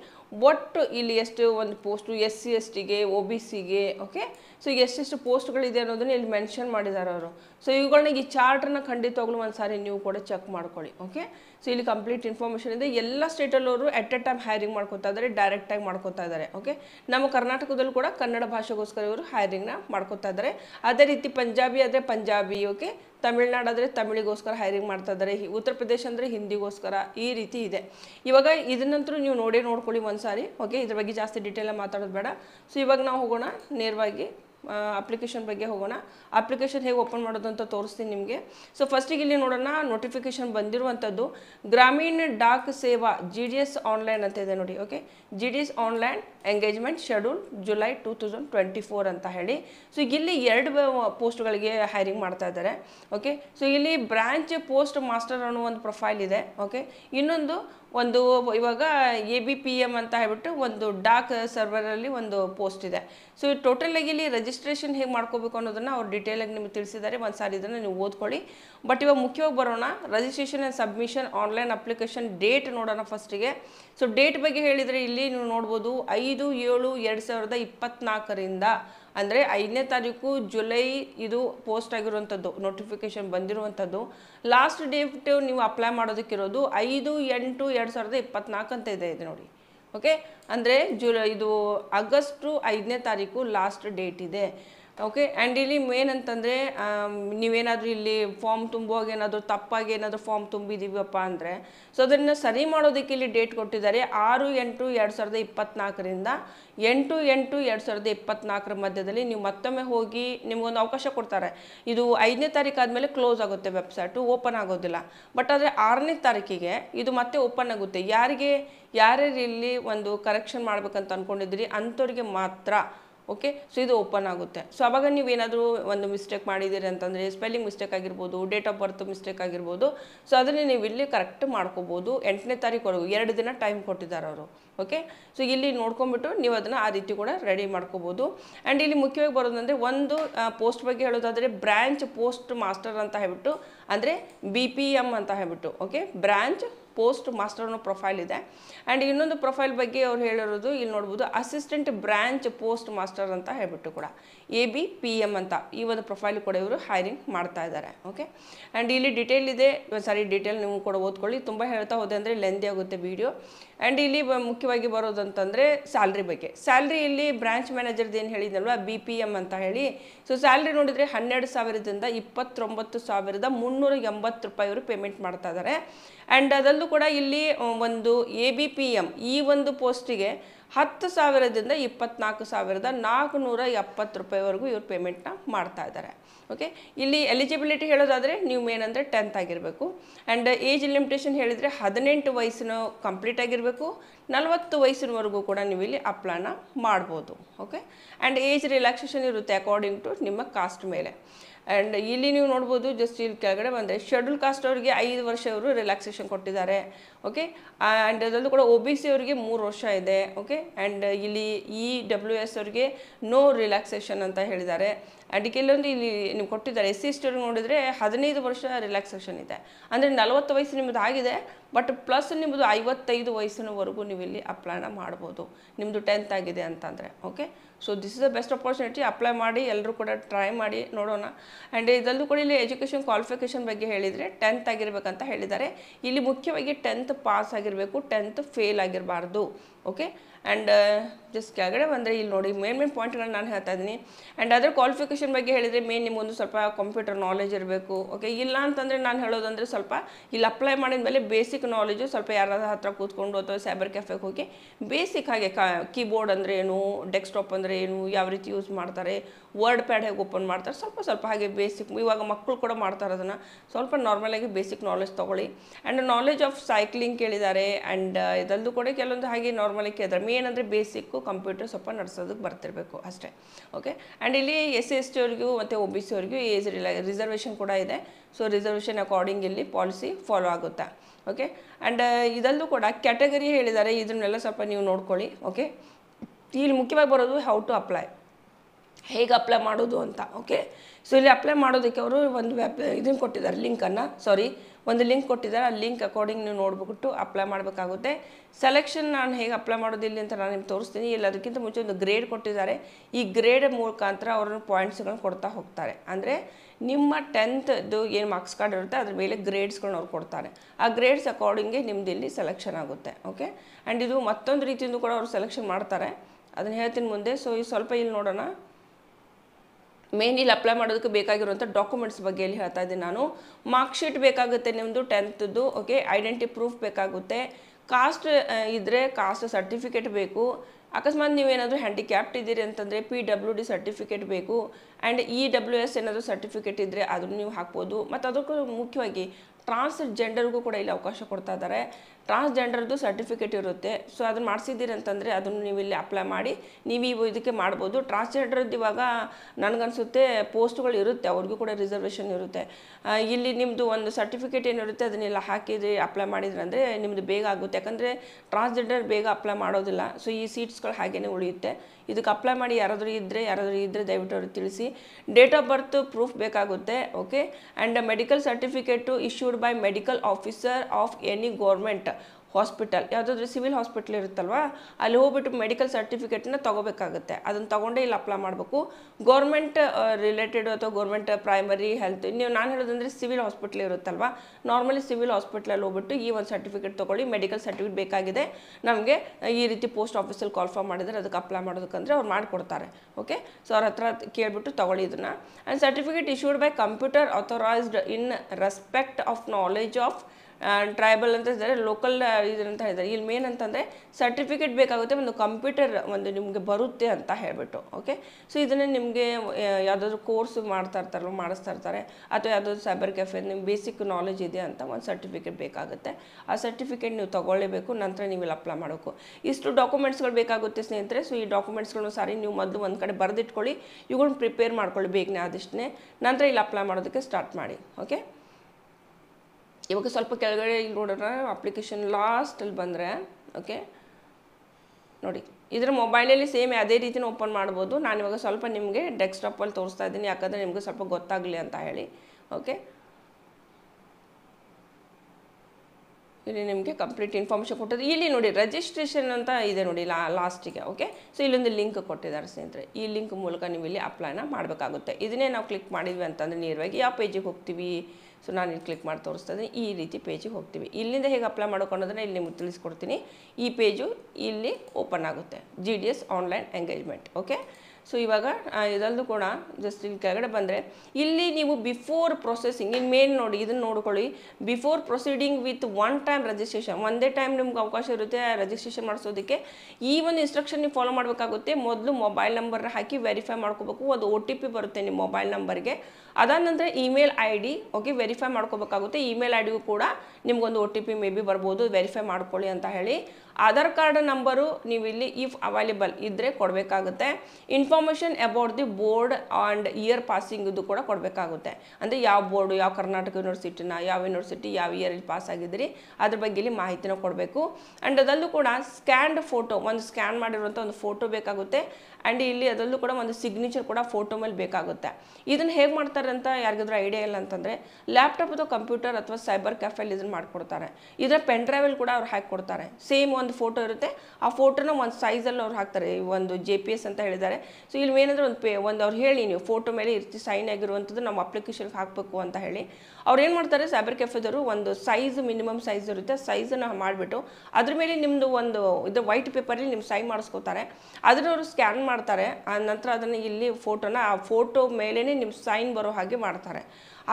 ಒಟ್ಟು ಇಲ್ಲಿ ಎಷ್ಟು ಒಂದು ಪೋಸ್ಟು ಎಸ್ ಸಿ ಎಸ್ ಟಿಗೆ ಒ ಬಿ ಸಿಗೆ ಓಕೆ ಸೊ ಈಗ ಎಷ್ಟೆಷ್ಟು ಪೋಸ್ಟ್ಗಳಿದೆ ಅನ್ನೋದನ್ನ ಇಲ್ಲಿ ಮೆನ್ಷನ್ ಮಾಡಿದ್ದಾರೆ ಅವರು ಸೊ ಇವುಗಳನ್ನ ಈ ಚಾರ್ಟ್ರನ್ನ ಖಂಡಿತವಾಗ್ಲೂ ಒಂದು ಸಾರಿ ನೀವು ಕೂಡ ಚೆಕ್ ಮಾಡ್ಕೊಳ್ಳಿ ಓಕೆ ಸೊ ಇಲ್ಲಿ ಕಂಪ್ಲೀಟ್ ಇನ್ಫಾರ್ಮೇಷನ್ ಇದೆ ಎಲ್ಲ ಸ್ಟೇಟಲ್ಲವರು ಅಟ್ ಎ ಟೈಮ್ ಹೈರಿಂಗ್ ಮಾಡ್ಕೊತಾ ಇದ್ದಾರೆ ಡೈರೆಕ್ಟಾಗಿ ಮಾಡ್ಕೊತಾ ಇದ್ದಾರೆ ಓಕೆ ನಮ್ಮ ಕರ್ನಾಟಕದಲ್ಲೂ ಕೂಡ ಕನ್ನಡ ಭಾಷೆಗೋಸ್ಕರ ಇವರು ಹೈರಿಂಗ್ನ ಮಾಡ್ಕೊತಾ ಇದ್ದಾರೆ ಅದೇ ರೀತಿ ಪಂಜಾಬಿ ಆದರೆ ಪಂಜಾಬಿ ಓಕೆ ತಮಿಳ್ನಾಡು ಆದರೆ ತಮಿಳಿಗೋಸ್ಕರ ಹೈರಿಂಗ್ ಮಾಡ್ತಾ ಇದ್ದಾರೆ ಉತ್ತರ ಪ್ರದೇಶ ಅಂದರೆ ಹಿಂದಿಗೋಸ್ಕರ ಈ ರೀತಿ ಇದೆ ಇವಾಗ ಇದನ್ನಂತರೂ ನೀವು ನೋಡೇ ನೋಡ್ಕೊಳ್ಳಿ ಒಂದು ಸಾರಿ ಓಕೆ ಇದ್ರ ಬಗ್ಗೆ ಜಾಸ್ತಿ ಡೀಟೇಲಾಗಿ ಮಾತಾಡೋದು ಬೇಡ ಸೊ ಇವಾಗ ನಾವು ಹೋಗೋಣ ನೇರವಾಗಿ ಅಪ್ಲಿಕೇಶನ್ ಬಗ್ಗೆ ಹೋಗೋಣ ಅಪ್ಲಿಕೇಶನ್ ಹೇಗೆ ಓಪನ್ ಮಾಡೋದು ಅಂತ ತೋರಿಸ್ತೀನಿ ನಿಮಗೆ ಸೊ ಫಸ್ಟಿಗೆ ಇಲ್ಲಿ ನೋಡೋಣ ನೋಟಿಫಿಕೇಶನ್ ಬಂದಿರುವಂಥದ್ದು ಗ್ರಾಮೀಣ ಡಾಕ್ ಸೇವಾ ಜಿ ಡಿ ಎಸ್ ಆನ್ಲೈನ್ ಅಂತ ಇದೆ ನೋಡಿ okay G D S online engagement schedule July two thousand twenty four ಅಂತ ಹೇಳಿ ಸೊ ಇಲ್ಲಿ ಎರಡು ಪೋಸ್ಟ್ಗಳಿಗೆ ಹೈರಿಂಗ್ ಮಾಡ್ತಾ ಇದ್ದಾರೆ ಓಕೆ ಸೊ ಇಲ್ಲಿ ಬ್ರಾಂಚ್ ಪೋಸ್ಟ್ ಮಾಸ್ಟರ್ ಅನ್ನೋ ಒಂದು ಪ್ರೊಫೈಲ್ ಇದೆ ಓಕೆ ಇನ್ನೊಂದು ಒಂದು ಇವಾಗ ಎ ಬಿ ಪಿ ಎಮ್ ಅಂತ ಹೇಳ್ಬಿಟ್ಟು ಒಂದು ಡಾಕ್ ಸರ್ವರಲ್ಲಿ ಒಂದು ಪೋಸ್ಟ್ ಇದೆ ಸೊ ಆಗಿ ಇಲ್ಲಿ ರಿಜಿಸ್ಟ್ರೇಷನ್ ಹೇಗೆ ಮಾಡ್ಕೋಬೇಕು ಅನ್ನೋದನ್ನು ಅವ್ರು ಡೀಟೇಲಾಗಿ ನಿಮಗೆ ತಿಳಿಸಿದ್ದಾರೆ ಒಂದು ಸಾರಿ ಇದನ್ನು ನೀವು ಓದ್ಕೊಳ್ಳಿ ಬಟ್ ಇವಾಗ ಮುಖ್ಯವಾಗಿ ಬರೋಣ registration and submission online application date ನೋಡೋಣ ಫಸ್ಟಿಗೆ ಸೊ ಡೇಟ್ ಬಗ್ಗೆ ಹೇಳಿದರೆ ಇಲ್ಲಿ ನೀವು ನೋಡ್ಬೋದು ಐ ಐದು ಏಳು ಎರಡು ಸಾವಿರದ ಇಪ್ಪತ್ನಾಲ್ಕರಿಂದ ಅಂದರೆ ಐದನೇ ತಾರೀಕು ಜುಲೈ ಇದು ಪೋಸ್ಟ್ ಆಗಿರುವಂಥದ್ದು ನೋಟಿಫಿಕೇಶನ್ ಬಂದಿರುವಂಥದ್ದು ಲಾಸ್ಟ್ ಡೇಟ್ ನೀವು ಅಪ್ಲೈ ಮಾಡೋದಕ್ಕಿರೋದು ಐದು ಎಂಟು ಎರಡು ಸಾವಿರದ ಇಪ್ಪತ್ತ್ನಾಲ್ಕು ಅಂತ ಇದೆ ಇದು ನೋಡಿ ಓಕೆ ಅಂದರೆ ಜುಲೈ ಇದು ಆಗಸ್ಟು ಐದನೇ ತಾರೀಕು ಲಾಸ್ಟ್ ಡೇಟ್ ಇದೆ ಓಕೆ ಆ್ಯಂಡ್ ಇಲ್ಲಿ ಮೇನ್ ಅಂತಂದರೆ ನೀವೇನಾದರೂ ಇಲ್ಲಿ ಫಾರ್ಮ್ ತುಂಬುವಾಗ ಏನಾದರೂ ತಪ್ಪಾಗಿ ಏನಾದರೂ ಫಾರ್ಮ್ ತುಂಬಿದ್ದೀವಪ್ಪ ಅಂದರೆ ಸೊ ಅದನ್ನು ಸರಿ ಮಾಡೋದಕ್ಕೆ ಇಲ್ಲಿ ಡೇಟ್ ಕೊಟ್ಟಿದ್ದಾರೆ ಆರು ಎಂಟು ಎರಡು ಸಾವಿರದ ಇಪ್ಪತ್ತ್ನಾಲ್ಕರಿಂದ ಎಂಟು ಎಂಟು ಎರಡು ಸಾವಿರದ ಇಪ್ಪತ್ತ್ನಾಲ್ಕರ ಮಧ್ಯದಲ್ಲಿ ನೀವು ಮತ್ತೊಮ್ಮೆ ಹೋಗಿ ನಿಮಗೊಂದು ಅವಕಾಶ ಕೊಡ್ತಾರೆ ಇದು ಐದನೇ ತಾರೀಕು ಆದಮೇಲೆ ಕ್ಲೋಸ್ ಆಗುತ್ತೆ ವೆಬ್ಸೈಟು ಓಪನ್ ಆಗೋದಿಲ್ಲ ಬಟ್ ಆದರೆ ಆರನೇ ತಾರೀಕಿಗೆ ಇದು ಮತ್ತೆ ಓಪನ್ ಆಗುತ್ತೆ ಯಾರಿಗೆ ಯಾರ್ಯಾರು ಇಲ್ಲಿ ಒಂದು ಕರೆಕ್ಷನ್ ಮಾಡಬೇಕಂತ ಅಂದ್ಕೊಂಡಿದ್ದೀರಿ ಅಂಥವ್ರಿಗೆ ಮಾತ್ರ ಓಕೆ ಸೊ ಇದು ಓಪನ್ ಆಗುತ್ತೆ ಸೊ ಅವಾಗ ನೀವು ಏನಾದರೂ ಒಂದು ಮಿಸ್ಟೇಕ್ ಮಾಡಿದ್ದೀರಿ ಅಂತಂದರೆ ಸ್ಪೆಲ್ಲಿಂಗ್ ಮಿಸ್ಟೇಕ್ ಆಗಿರ್ಬೋದು ಡೇಟ್ ಆಫ್ ಬರ್ತ್ ಮಿಸ್ಟೇಕ್ ಆಗಿರ್ಬೋದು ಸೊ ಅದನ್ನೇ ನೀವು ಇಲ್ಲಿ ಕರೆಕ್ಟ್ ಮಾಡ್ಕೋಬೋದು ಎಂಟನೇ ತಾರೀಕುವರೆಗೂ ಎರಡು ದಿನ ಟೈಮ್ ಕೊಟ್ಟಿದ್ದಾರೆ ಅವರು ಓಕೆ ಸೊ ಇಲ್ಲಿ ನೋಡ್ಕೊಂಬಿಟ್ಟು ನೀವು ಅದನ್ನು ಆ ರೀತಿ ಕೂಡ ರೆಡಿ ಮಾಡ್ಕೋಬೋದು ಆ್ಯಂಡ್ ಇಲ್ಲಿ ಮುಖ್ಯವಾಗಿ ಬರೋದಂದರೆ ಒಂದು ಪೋಸ್ಟ್ ಬಗ್ಗೆ ಹೇಳೋದಾದರೆ ಬ್ರ್ಯಾಂಚ್ ಪೋಸ್ಟ್ ಮಾಸ್ಟರ್ ಅಂತ ಹೇಳ್ಬಿಟ್ಟು ಅಂದರೆ ಬಿ ಪಿ ಎಮ್ ಅಂತ ಹೇಳ್ಬಿಟ್ಟು ಓಕೆ ಬ್ರ್ಯಾಂಚ್ ಪೋಸ್ಟ್ ಮಾಸ್ಟರ್ ಅನ್ನೋ ಪ್ರೊಫೈಲ್ ಇದೆ ಆ್ಯಂಡ್ ಇನ್ನೊಂದು ಪ್ರೊಫೈಲ್ ಬಗ್ಗೆ ಅವ್ರು ಹೇಳಿರೋದು ಇಲ್ಲಿ ನೋಡ್ಬೋದು ಅಸಿಸ್ಟೆಂಟ್ ಬ್ರ್ಯಾಂಚ್ ಪೋಸ್ಟ್ ಮಾಸ್ಟರ್ ಅಂತ ಹೇಳ್ಬಿಟ್ಟು ಕೂಡ ಎ ಬಿ ಪಿ ಎಮ್ ಅಂತ ಈ ಒಂದು ಪ್ರೊಫೈಲ್ ಕೂಡ ಇವರು ಹೈರಿಂಗ್ ಮಾಡ್ತಾ ಇದ್ದಾರೆ ಓಕೆ ಆ್ಯಂಡ್ ಇಲ್ಲಿ ಡಿಟೇಲ್ ಇದೆ ಸಾರಿ ಡಿಟೇಲ್ ನೀವು ಕೂಡ ಓದ್ಕೊಳ್ಳಿ ತುಂಬ ಹೇಳ್ತಾ ಹೋದೆ ಅಂದರೆ ಲೆಂದಿ ಆಗುತ್ತೆ ವಿಡಿಯೋ ಆ್ಯಂಡ್ ಇಲ್ಲಿ ಮುಖ್ಯವಾಗಿ ಬರೋದಂತಂದರೆ ಸ್ಯಾಲ್ರಿ ಬಗ್ಗೆ ಸ್ಯಾಲ್ರಿ ಇಲ್ಲಿ ಬ್ರಾಂಚ್ ಮ್ಯಾನೇಜರ್ದು ಏನು ಹೇಳಿದ್ನಲ್ವ ಬಿ ಪಿ ಎಮ್ ಅಂತ ಹೇಳಿ ಸೊ ಸ್ಯಾಲ್ರಿ ನೋಡಿದರೆ ಹನ್ನೆರಡು ಸಾವಿರದಿಂದ ಇಪ್ಪತ್ತೊಂಬತ್ತು ಸಾವಿರದ ಮುನ್ನೂರ ಎಂಬತ್ತು ರೂಪಾಯಿ ಅವರು ಪೇಮೆಂಟ್ ಮಾಡ್ತಾ ಇದ್ದಾರೆ ಆ್ಯಂಡ್ ಅದರಲ್ಲೂ ಕೂಡ ಇಲ್ಲಿ ಒಂದು ಎ ಬಿ ಪಿ ಎಮ್ ಈ ಒಂದು ಪೋಸ್ಟಿಗೆ ಹತ್ತು ಸಾವಿರದಿಂದ ಇಪ್ಪತ್ನಾಲ್ಕು ಸಾವಿರದ ನಾಲ್ಕುನೂರ ಎಪ್ಪತ್ತು ರೂಪಾಯಿವರೆಗೂ ಇವರು ಪೇಮೆಂಟ್ನ ಮಾಡ್ತಾ ಇದ್ದಾರೆ ಓಕೆ ಇಲ್ಲಿ ಎಲಿಜಿಬಿಲಿಟಿ ಹೇಳೋದಾದರೆ ನೀವು ಏನಂದರೆ ಟೆಂತ್ ಆಗಿರಬೇಕು ಆ್ಯಂಡ್ ಏಜ್ ಲಿಮಿಟೇಷನ್ ಹೇಳಿದರೆ ಹದಿನೆಂಟು ವಯಸ್ಸಿನ ಕಂಪ್ಲೀಟ್ ಆಗಿರಬೇಕು ನಲವತ್ತು ವಯಸ್ಸಿನವರೆಗೂ ಕೂಡ ನೀವು ಇಲ್ಲಿ ಅಪ್ಲಾನ ಮಾಡ್ಬೋದು ಓಕೆ ಆ್ಯಂಡ್ ಏಜ್ ರಿಲ್ಯಾಕ್ಸೇಷನ್ ಇರುತ್ತೆ ಅಕಾರ್ಡಿಂಗ್ ಟು ನಿಮ್ಮ ಕಾಸ್ಟ್ ಮೇಲೆ ಆ್ಯಂಡ್ ಇಲ್ಲಿ ನೀವು ನೋಡ್ಬೋದು ಜಸ್ಟ್ ಇಲ್ಲಿ ಕೆಳಗಡೆ ಬಂದರೆ ಶೆಡ್ಯೂಲ್ ಕಾಸ್ಟ್ ಅವರಿಗೆ ಐದು ವರ್ಷ ಅವರು ರಿಲ್ಯಾಕ್ಸೇಷನ್ ಕೊಟ್ಟಿದ್ದಾರೆ ಓಕೆ ಆ್ಯಂಡ್ ಅದರಲ್ಲೂ ಕೂಡ ಒ ಬಿ ಸಿ ಅವರಿಗೆ ಮೂರು ವರ್ಷ ಇದೆ ಓಕೆ ಆ್ಯಂಡ್ ಇಲ್ಲಿ ಇ ಡಬ್ಲ್ಯೂ ಎಸ್ ಅವರಿಗೆ ನೋ ರಿಲ್ಯಾಕ್ಸೇಷನ್ ಅಂತ ಹೇಳಿದ್ದಾರೆ ಆ್ಯಂಡ್ ಕೆಲವೊಂದು ಇಲ್ಲಿ ನೀವು ಕೊಟ್ಟಿದ್ದಾರೆ ಎಸ್ ಸಿ ಸ್ಟೋರಿ ನೋಡಿದರೆ ಹದಿನೈದು ವರ್ಷ ರಿಲ್ಯಾಕ್ಸೇಷನ್ ಇದೆ ಅಂದರೆ ನಲವತ್ತು ವಯಸ್ಸು ನಿಮ್ಮದು ಆಗಿದೆ ಬಟ್ ಪ್ಲಸ್ ನಿಮ್ಮದು ಐವತ್ತೈದು ವಯಸ್ಸಿನವರೆಗೂ ನೀವು ಇಲ್ಲಿ ಅಪ್ಲೈನ ಮಾಡ್ಬೋದು ನಿಮ್ಮದು ಟೆಂತ್ ಆಗಿದೆ ಅಂತಂದರೆ okay so this is the best opportunity apply ಮಾಡಿ ಎಲ್ಲರೂ ಕೂಡ ಟ್ರೈ ಮಾಡಿ ನೋಡೋಣ ಆ್ಯಂಡ್ ಇದಲ್ಲೂ ಕೂಡ ಇಲ್ಲಿ ಎಜುಕೇಷನ್ ಕ್ವಾಲಿಫಿಕೇಷನ್ ಬಗ್ಗೆ ಹೇಳಿದರೆ ಟೆಂತ್ ಆಗಿರಬೇಕಂತ ಹೇಳಿದ್ದಾರೆ ಇಲ್ಲಿ ಮುಖ್ಯವಾಗಿ ಟೆಂತ್ ಪಾಸ್ ಆಗಿರಬೇಕು ಟೆಂತ್ ಫೇಲ್ ಆಗಿರಬಾರ್ದು ಓಕೆ ಆ್ಯಂಡ್ ಜಸ್ಟ್ ಕೆಳಗಡೆ ಬಂದರೆ ಇಲ್ಲಿ ನೋಡಿ ಮೇನ್ ಮೇನ್ ಪಾಯಿಂಟ್ಗಳನ್ನ ನಾನು ಹೇಳ್ತಾ ಇದ್ದೀನಿ ಆ್ಯಂಡ್ ಅದರ ಕ್ವಾಲಿಫಿಕೇಷನ್ ಬಗ್ಗೆ ಹೇಳಿದರೆ ಮೇನ್ ನಿಮ್ಮೊಂದು ಸ್ವಲ್ಪ ಕಂಪ್ಯೂಟರ್ ನಾಲೆಜ್ ಇರಬೇಕು ಓಕೆ ಇಲ್ಲ ಅಂತಂದರೆ ನಾನು ಹೇಳೋದಂದರೆ ಸ್ವಲ್ಪ ಇಲ್ಲಿ ಅಪ್ಲೈ ಮಾಡಿದ ಮೇಲೆ ಬೇಸಿಕ್ ನಾಲೆಜು ಸ್ವಲ್ಪ ಯಾರಾದ್ರ ಹತ್ತಿರ ಕೂತ್ಕೊಂಡು ಅಥವಾ ಸೈಬರ್ ಕೆಫೆಗೆ ಹೋಗಿ ಬೇಸಿಕ್ ಹಾಗೆ ಕಾ ಕೀಬೋರ್ಡ್ ಅಂದರೆ ಏನು ಡೆಸ್ಕ್ಟಾಪ್ ಅಂದರೆ ಏನು ಯಾವ ರೀತಿ ಯೂಸ್ ಮಾಡ್ತಾರೆ ವರ್ಡ್ ಪ್ಯಾಡ್ ಹೇಗೆ ಓಪನ್ ಮಾಡ್ತಾರೆ ಸ್ವಲ್ಪ ಸ್ವಲ್ಪ ಹಾಗೆ ಬೇಸಿಕ್ ಇವಾಗ ಮಕ್ಕಳು ಕೂಡ ಮಾಡ್ತಾರೆ ಅದನ್ನು ಸ್ವಲ್ಪ ನಾರ್ಮಲಾಗಿ ಬೇಸಿಕ್ ನಾಲೆಜ್ ತೊಗೊಳ್ಳಿ ಆ್ಯಂಡ್ ನಾಲೆಜ್ ಆಫ್ ಸೈಕ್ಲಿಂಗ್ ಕೇಳಿದ್ದಾರೆ ಆ್ಯಂಡ್ ಇದಲ್ದು ಕೂಡ ಕೆಲವೊಂದು ಹಾಗೆ ನಾರ್ಮಲ್ ನಾರ್ಮಲಿ ಕೇಳಿದ್ರೆ ಅಂದರೆ ಬೇಸಿಕ್ಕು ಕಂಪ್ಯೂಟರ್ ಸ್ವಲ್ಪ ನಡೆಸೋದಕ್ಕೆ ಬರ್ತಿರಬೇಕು ಅಷ್ಟೇ ಓಕೆ ಆ್ಯಂಡ್ ಇಲ್ಲಿ ಎಸ್ ಎಸ್ ಟಿ ಅವ್ರಿಗೂ ಮತ್ತು ಒ ಬಿ ಸಿ ಅವ್ರಿಗೂ ಏಜ್ ರಿಲ ರಿಸರ್ವೇಷನ್ ಕೂಡ ಇದೆ ಸೊ ರಿಸರ್ವೇಷನ್ ಅಕಾರ್ಡಿಂಗ್ ಇಲ್ಲಿ ಪಾಲಿಸಿ ಫಾಲೋ ಆಗುತ್ತೆ ಓಕೆ ಆ್ಯಂಡ್ ಇದಲ್ಲೂ ಕೂಡ ಕ್ಯಾಟಗರಿ ಹೇಳಿದ್ದಾರೆ ಇದನ್ನೆಲ್ಲ ಸ್ವಲ್ಪ ನೀವು ನೋಡ್ಕೊಳ್ಳಿ ಓಕೆ ಇಲ್ಲಿ ಮುಖ್ಯವಾಗಿ ಬರೋದು ಹೌ ಟು ಅಪ್ಲೈ ಹೇಗೆ ಅಪ್ಲೈ ಮಾಡೋದು ಅಂತ ಓಕೆ ಸೊ ಇಲ್ಲಿ ಅಪ್ಲೈ ಮಾಡೋದಕ್ಕೆ ಅವರು ಒಂದು ವೆಬ್ ಇದನ್ನು ಕೊಟ್ಟಿದ್ದಾರೆ ಲಿಂಕನ್ನು ಸಾರಿ ಒಂದು ಲಿಂಕ್ ಕೊಟ್ಟಿದ್ದಾರೆ ಆ ಲಿಂಕ್ ಅಕಾರ್ಡಿಂಗ್ ನೀವು ನೋಡ್ಬಿಟ್ಟು ಅಪ್ಲೈ ಮಾಡಬೇಕಾಗುತ್ತೆ ಸೆಲೆಕ್ಷನ್ ನಾನು ಹೇಗೆ ಅಪ್ಲೈ ಮಾಡೋದಿಲ್ಲ ಅಂತ ನಾನು ನಿಮ್ಗೆ ತೋರಿಸ್ತೀನಿ ಇಲ್ಲ ಅದಕ್ಕಿಂತ ಮುಂಚೆ ಒಂದು ಗ್ರೇಡ್ ಕೊಟ್ಟಿದ್ದಾರೆ ಈ ಗ್ರೇಡ್ ಮುಖಾಂತರ ಅವರನ್ನು ಪಾಯಿಂಟ್ಸ್ಗಳನ್ನ ಕೊಡ್ತಾ ಹೋಗ್ತಾರೆ ಅಂದರೆ ನಿಮ್ಮ ಟೆಂತ್ದು ಏನು ಮಾರ್ಕ್ಸ್ ಕಾರ್ಡ್ ಇರುತ್ತೆ ಅದ್ರ ಮೇಲೆ ಗ್ರೇಡ್ಸ್ಗಳನ್ನ ಅವ್ರು ಕೊಡ್ತಾರೆ ಆ ಗ್ರೇಡ್ಸ್ ಅಕಾರ್ಡಿಂಗೇ ನಿಮ್ದು ಇಲ್ಲಿ ಸೆಲೆಕ್ಷನ್ ಆಗುತ್ತೆ ಓಕೆ ಆ್ಯಂಡ್ ಇದು ಮತ್ತೊಂದು ರೀತಿಯಿಂದ ಕೂಡ ಅವರು ಸೆಲೆಕ್ಷನ್ ಮಾಡ್ತಾರೆ ಅದನ್ನು ಹೇಳ್ತೀನಿ ಮುಂದೆ ಸೊ ಈ ಸ್ವಲ್ಪ ಇಲ್ಲಿ ನೋಡೋಣ ಮೇನ್ ಇಲ್ಲಿ ಅಪ್ಲೈ ಮಾಡೋದಕ್ಕೆ ಬೇಕಾಗಿರುವಂಥ ಡಾಕ್ಯುಮೆಂಟ್ಸ್ ಬಗ್ಗೆ ಇಲ್ಲಿ ಹೇಳ್ತಾ ಇದ್ದೀನಿ ನಾನು ಮಾರ್ಕ್ ಶೀಟ್ ಬೇಕಾಗುತ್ತೆ ನಿಮ್ಮದು ಟೆಂತ್ದು ಓಕೆ ಐಡೆಂಟಿ ಪ್ರೂಫ್ ಬೇಕಾಗುತ್ತೆ ಕಾಸ್ಟ್ ಇದ್ದರೆ ಕಾಸ್ಟ್ ಸರ್ಟಿಫಿಕೇಟ್ ಬೇಕು ಅಕಸ್ಮಾತ್ ನೀವೇನಾದರೂ ಹ್ಯಾಂಡಿಕ್ಯಾಪ್ಟ್ ಇದ್ದೀರಿ ಅಂತಂದರೆ ಪಿ ಡಬ್ಲ್ಯೂ ಡಿ ಸರ್ಟಿಫಿಕೇಟ್ ಬೇಕು ಆ್ಯಂಡ್ ಇ ಡಬ್ಲ್ಯೂ ಎಸ್ ಏನಾದರೂ ಸರ್ಟಿಫಿಕೇಟ್ ಇದ್ದರೆ ಅದನ್ನು ನೀವು ಹಾಕ್ಬೋದು ಮತ್ತು ಅದಕ್ಕೂ ಮುಖ್ಯವಾಗಿ ಟ್ರಾನ್ಸ್ ಜೆಂಡರ್ಗೂ ಕೂಡ ಇಲ್ಲಿ ಅವಕಾಶ ಕೊಡ್ತಾ ಇದ್ದಾರೆ ಟ್ರಾನ್ಸ್ಜೆಂಡರ್ದು ಸರ್ಟಿಫಿಕೇಟ್ ಇರುತ್ತೆ ಸೊ ಅದನ್ನು ಅಂತಂದರೆ ಅದನ್ನು ನೀವು ಇಲ್ಲಿ ಅಪ್ಲೈ ಮಾಡಿ ನೀವು ಇದಕ್ಕೆ ಮಾಡ್ಬೋದು ಟ್ರಾನ್ಸ್ಜೆಂಡರ್ದು ಇವಾಗ ನನಗನ್ಸುತ್ತೆ ಪೋಸ್ಟ್ಗಳು ಇರುತ್ತೆ ಅವ್ರಿಗೂ ಕೂಡ ರಿಸರ್ವೇಷನ್ ಇರುತ್ತೆ ಇಲ್ಲಿ ನಿಮ್ಮದು ಒಂದು ಸರ್ಟಿಫಿಕೇಟ್ ಏನಿರುತ್ತೆ ಅದನ್ನೆಲ್ಲ ಹಾಕಿದ್ರಿ ಅಪ್ಲೈ ಅಂದರೆ ನಿಮ್ಮದು ಬೇಗ ಆಗುತ್ತೆ ಯಾಕಂದರೆ ಟ್ರಾನ್ಸ್ಜೆಂಡರ್ ಬೇಗ ಅಪ್ಲೈ ಮಾಡೋದಿಲ್ಲ ಸೊ ಈ ಸೀಟ್ಸ್ಗಳು ಹಾಗೇ ಉಳಿಯುತ್ತೆ ಇದಕ್ಕೆ ಅಪ್ಲೈ ಮಾಡಿ ಯಾರಾದರೂ ಇದ್ದರೆ ಯಾರಾದರೂ ಇದ್ದರೆ ದಯವಿಟ್ಟು ಅವ್ರಿಗೆ ತಿಳಿಸಿ ಡೇಟ್ ಆಫ್ ಬರ್ತ್ ಪ್ರೂಫ್ ಬೇಕಾಗುತ್ತೆ okay and medical certificate issued by medical officer of any government hospital ಯಾವುದಾದ್ರೂ ಸಿವಿಲ್ ಹಾಸ್ಪಿಟ್ಲ್ ಇರುತ್ತಲ್ವಾ ಅಲ್ಲಿ ಹೋಗ್ಬಿಟ್ಟು ಮೆಡಿಕಲ್ ಸರ್ಟಿಫಿಕೇಟನ್ನ ತೊಗೋಬೇಕಾಗುತ್ತೆ ಅದನ್ನು ತೊಗೊಂಡೇ ಇಲ್ಲಿ ಅಪ್ಲೈ ಮಾಡಬೇಕು ಗೌರ್ಮೆಂಟ್ ರಿಲೇಟೆಡ್ ಅಥವಾ ಗೌರ್ಮೆಂಟ್ ಪ್ರೈಮರಿ ಹೆಲ್ತ್ ನೀವು ನಾನು ಹೇಳೋದಂದರೆ ಸಿವಿಲ್ ಹಾಸ್ಪಿಟ್ಲ್ ಇರುತ್ತಲ್ವಾ ನಾರ್ಮಲಿ ಸಿವಿಲ್ ಹಾಸ್ಪಿಟ್ಲಲ್ಲಿ ಹೋಗ್ಬಿಟ್ಟು ಈ ಒಂದು ಸರ್ಟಿಫಿಕೇಟ್ ತೊಗೊಳ್ಳಿ ಮೆಡಿಕಲ್ ಸರ್ಟಿಫಿಕೇಟ್ ಬೇಕಾಗಿದೆ ನಮಗೆ ಈ ರೀತಿ ಪೋಸ್ಟ್ ಆಫೀಸಲ್ಲಿ ಕಾಲ್ಫಾರ್ಮ್ ಮಾಡಿದರೆ ಅದಕ್ಕೆ ಅಪ್ಲೈ ಮಾಡೋದಕ್ಕಂದರೆ ಅವ್ರು ಮಾಡಿಕೊಡ್ತಾರೆ ಓಕೆ ಸೊ ಅವ್ರ ಹತ್ರ ಕೇಳಿಬಿಟ್ಟು ತೊಗೊಳ್ಳಿ ಇದನ್ನು and certificate issued by computer authorised in respect of knowledge of tribal ಅಂತ ಇದ್ದಾರೆ ಲೋಕಲ್ ಅಂತ ಹೇಳಿದ್ದಾರೆ ಇಲ್ಲಿ ಮೇನ್ ಅಂತಂದರೆ ಸರ್ಟಿಫಿಕೇಟ್ ಬೇಕಾಗುತ್ತೆ ಒಂದು ಕಂಪ್ಯೂಟರ್ ಒಂದು ನಿಮಗೆ ಬರುತ್ತೆ ಅಂತ ಹೇಳಿಬಿಟ್ಟು ಓಕೆ ಸೊ ಇದನ್ನು ನಿಮಗೆ ಯಾವುದಾದ್ರೂ ಕೋರ್ಸ್ ಮಾಡ್ತಾ ಇರ್ತಾರೋ ಮಾಡಿಸ್ತಾ ಇರ್ತಾರೆ ಅಥವಾ ಯಾವುದಾದ್ರು ಸೈಬರ್ ಕೆಫೆ ನಿಮ್ಮ ಬೇಸಿಕ್ ನಾಲೆಜ್ ಇದೆ ಅಂತ ಒಂದು ಸರ್ಟಿಫಿಕೇಟ್ ಬೇಕಾಗುತ್ತೆ ಆ ಸರ್ಟಿಫಿಕೇಟ್ ನೀವು ತೊಗೊಳ್ಳೇಬೇಕು ನಂತರ ನೀವು ಇಲ್ಲಿ ಅಪ್ಲೈ ಮಾಡಬೇಕು ಇಷ್ಟು ಡಾಕ್ಯುಮೆಂಟ್ಸ್ಗಳು ಬೇಕಾಗುತ್ತೆ ಸ್ನೇಹಿತರೆ ಸೊ ಈ ಡಾಕ್ಯುಮೆಂಟ್ಸ್ಗಳನ್ನು ಸಾರಿ ನೀವು ಮೊದಲು ಒಂದು ಕಡೆ ಬರೆದಿಟ್ಕೊಳ್ಳಿ ಇವುಗಳನ್ನ ಪ್ರಿಪೇರ್ ಮಾಡ್ಕೊಳ್ಳಿ ಬೇಗನೆ ಆದಷ್ಟೇ ನಂತರ ಇಲ್ಲಿ ಅಪ್ಲೈ ಮಾಡೋದಕ್ಕೆ ಸ್ಟಾರ್ಟ್ ಮಾಡಿ ಓಕೆ ಇವಾಗ ಸ್ವಲ್ಪ ಕೆಳಗಡೆ ಇಲ್ಲಿ ನೋಡೋಣ ಅಪ್ಲಿಕೇಶನ್ ಲಾಸ್ಟಲ್ಲಿ ಬಂದರೆ ಓಕೆ ನೋಡಿ ಇದರ ಮೊಬೈಲಲ್ಲಿ ಸೇಮ್ ಯಾವುದೇ ರೀತಿಯೂ ಓಪನ್ ಮಾಡ್ಬೋದು ನಾನಿವಾಗ ಸ್ವಲ್ಪ ನಿಮಗೆ ಡೆಸ್ಕ್ಟಾಪಲ್ಲಿ ತೋರಿಸ್ತಾ ಇದ್ದೀನಿ ಯಾಕಂದರೆ ನಿಮಗೆ ಸ್ವಲ್ಪ ಗೊತ್ತಾಗಲಿ ಅಂತ ಹೇಳಿ ಓಕೆ ಇಲ್ಲಿ ನಿಮಗೆ ಕಂಪ್ಲೀಟ್ ಇನ್ಫಾರ್ಮೇಷನ್ ಕೊಟ್ಟಿದ್ದು ಇಲ್ಲಿ ನೋಡಿ ರಿಜಿಸ್ಟ್ರೇಷನ್ ಅಂತ ಇದೆ ನೋಡಿ ಲಾ ಲಾಸ್ಟಿಗೆ ಓಕೆ ಸೊ ಇಲ್ಲೊಂದು ಲಿಂಕ್ ಕೊಟ್ಟಿದ್ದಾರೆ ಸ್ನೇಹಿತರೆ ಈ ಲಿಂಕ್ ಮೂಲಕ ನೀವು ಇಲ್ಲಿ ಅಪ್ಲೈನ ಮಾಡಬೇಕಾಗುತ್ತೆ ಇದನ್ನೇ ನಾವು ಕ್ಲಿಕ್ ಮಾಡಿದ್ವಿ ಅಂತಂದರೆ ನೇರವಾಗಿ ಯಾವ ಪೇಜಿಗೆ ಹೋಗ್ತೀವಿ ಸೊ ನಾನು ಇಲ್ಲಿ ಕ್ಲಿಕ್ ಮಾಡಿ ತೋರಿಸ್ತಾ ಇದ್ದೀನಿ ಈ ರೀತಿ ಪೇಜಿಗೆ ಹೋಗ್ತೀವಿ ಇಲ್ಲಿಂದ ಹೇಗೆ ಅಪ್ಲೈ ಮಾಡ್ಕೊಂಡ್ರೆ ಇಲ್ಲಿ ನಿಮಗೆ ತಿಳಿಸ್ಕೊಡ್ತೀನಿ ಈ ಪೇಜು ಇಲ್ಲಿ ಓಪನ್ ಆಗುತ್ತೆ G D S online engagement okay so ಇವಾಗ ಇದಲ್ದು ಕೂಡ ಜಸ್ಟ್ ಇಲ್ಲಿ ಕೆಳಗಡೆ ಬಂದರೆ ಇಲ್ಲಿ ನೀವು ಬಿಫೋರ್ ಪ್ರೊಸೆಸಿಂಗ್ ಇನ್ನು ಮೇನ್ ನೋಡಿ ಇದನ್ನು ನೋಡ್ಕೊಳ್ಳಿ before proceeding with one time registration ಒಂದೇ ಟೈಮ್ ನಿಮ್ಗೆ ಅವಕಾಶ ಇರುತ್ತೆ ರಿಜಿಸ್ಟ್ರೇಷನ್ ಮಾಡಿಸೋದಕ್ಕೆ ಈ ಒಂದು ಇನ್ಸ್ಟ್ರಕ್ಷನ್ ನೀವು ಫಾಲೋ ಮಾಡಬೇಕಾಗುತ್ತೆ ಮೊದಲು ಮೊಬೈಲ್ ನಂಬರ್ ಹಾಕಿ ವೆರಿಫೈ ಮಾಡ್ಕೋಬೇಕು ಅದು ಒ ಟಿ ಪಿ ಬರುತ್ತೆ ನಿಮ್ಮ ಮೊಬೈಲ್ ನಂಬರ್ಗೆ ಅದಾದ ನಂತರ email I D okay verify ಮಾಡ್ಕೋಬೇಕಾಗುತ್ತೆ ಇಮೇಲ್ ಐ ಡಿಗೂ ಕೂಡ ನಿಮ್ಗೊಂದು O T P maybe ಬರ್ಬೋದು ವೆರಿಫೈ ಮಾಡ್ಕೊಳ್ಳಿ ಅಂತ ಹೇಳಿ ಆಧಾರ್ ಕಾರ್ಡ್ ನಂಬರು ನೀವು ಇಲ್ಲಿ ಇಫ್ ಅವೈಲೇಬಲ್ ಇದ್ದರೆ ಕೊಡಬೇಕಾಗುತ್ತೆ information about the board and year passing ಇದು ಕೂಡ ಕೊಡಬೇಕಾಗುತ್ತೆ ಅಂದರೆ ಯಾವ ಬೋರ್ಡು ಯಾವ ಕರ್ನಾಟಕ ಯೂನಿವರ್ಸಿಟಿನ ಯಾವ ಯೂನಿವರ್ಸಿಟಿ ಯಾವ ಇಯರಲ್ಲಿ ಪಾಸ್ ಆಗಿದ್ರಿ ಅದ್ರ ಬಗ್ಗೆ ಇಲ್ಲಿ ಮಾಹಿತಿನ ಕೊಡಬೇಕು ಆ್ಯಂಡ್ ಅದರಲ್ಲೂ ಕೂಡ ಸ್ಕ್ಯಾಂಡ್ ಫೋಟೋ ಒಂದು ಸ್ಕ್ಯಾನ್ ಮಾಡಿರುವಂಥ ಒಂದು ಫೋಟೋ ಬೇಕಾಗುತ್ತೆ ಆ್ಯಂಡ್ ಇಲ್ಲಿ ಅದರಲ್ಲೂ ಕೂಡ ಒಂದು ಸಿಗ್ನೇಚರ್ ಕೂಡ ಫೋಟೋ ಮೇಲೆ ಬೇಕಾಗುತ್ತೆ ಇದನ್ನು ಹೇಗೆ ಮಾಡ್ತಾರೆ ಅಂತ ಯಾರಿಗಾದ್ರೂ ಐಡಿಯಾ ಇಲ್ಲ ಅಂತಂದರೆ ಲ್ಯಾಪ್ಟಾಪ್ ಅಥವಾ ಕಂಪ್ಯೂಟರ್ ಅಥವಾ ಸೈಬರ್ ಕ್ಯಾಫೆಲಿ ಇದನ್ನು ಮಾಡಿಕೊಡ್ತಾರೆ ಇದರ ಪೆನ್ ಡ್ರೈವಲ್ಲಿ ಕೂಡ ಅವ್ರು ಹಾಕಿ ಕೊಡ್ತಾರೆ ಸೇಮ್ ಒಂದು ಫೋಟೋ ಇರುತ್ತೆ ಆ ಫೋಟೋನ ಒಂದು ಸೈಜಲ್ಲಿ ಅವ್ರು ಹಾಕ್ತಾರೆ ಒಂದು ಜೆ ಪಿ ಎಸ್ ಅಂತ ಹೇಳಿದ್ದಾರೆ ಸೊ ಇಲ್ಲಿ ಏನಂದ್ರೆ ಒಂದು ಪೇ ಒಂದು ಅವ್ರು ಹೇಳಿ ನೀವು ಫೋಟೋ ಮೇಲೆ ಇರ್ತಿ ಸೈನ್ ಆಗಿರುವಂಥದ್ದು ನಮ್ಮ ಅಪ್ಲಿಕೇಶನ್ಗೆ ಹಾಕಬೇಕು ಅಂತ ಹೇಳಿ ಅವ್ರು ಏನು ಮಾಡ್ತಾರೆ ಸೈಬರ್ ಕೆಫೆದವರು ಒಂದು ಸೈಜ್ ಮಿನಿಮಮ್ ಸೈಜ್ ಇರುತ್ತೆ ಸೈಜನ್ನು ಮಾಡಿಬಿಟ್ಟು ಅದ್ರ ಮೇಲೆ ನಿಮ್ಮದು ಒಂದು ಇದು ವೈಟ್ ಪೇಪರಲ್ಲಿ ನಿಮ್ಮ ಸೈನ್ ಮಾಡಿಸ್ಕೋತಾರೆ ಅದನ್ನ ಸ್ಕ್ಯಾನ್ ಮಾಡ್ತಾರೆ ಆ ನಂತರ ಅದನ್ನು ಇಲ್ಲಿ ಫೋಟೋನ ಆ ಫೋಟೋ ಮೇಲೇ ನಿಮ್ಮ ಸೈನ್ ಬರೋ ಹಾಗೆ ಮಾಡ್ತಾರೆ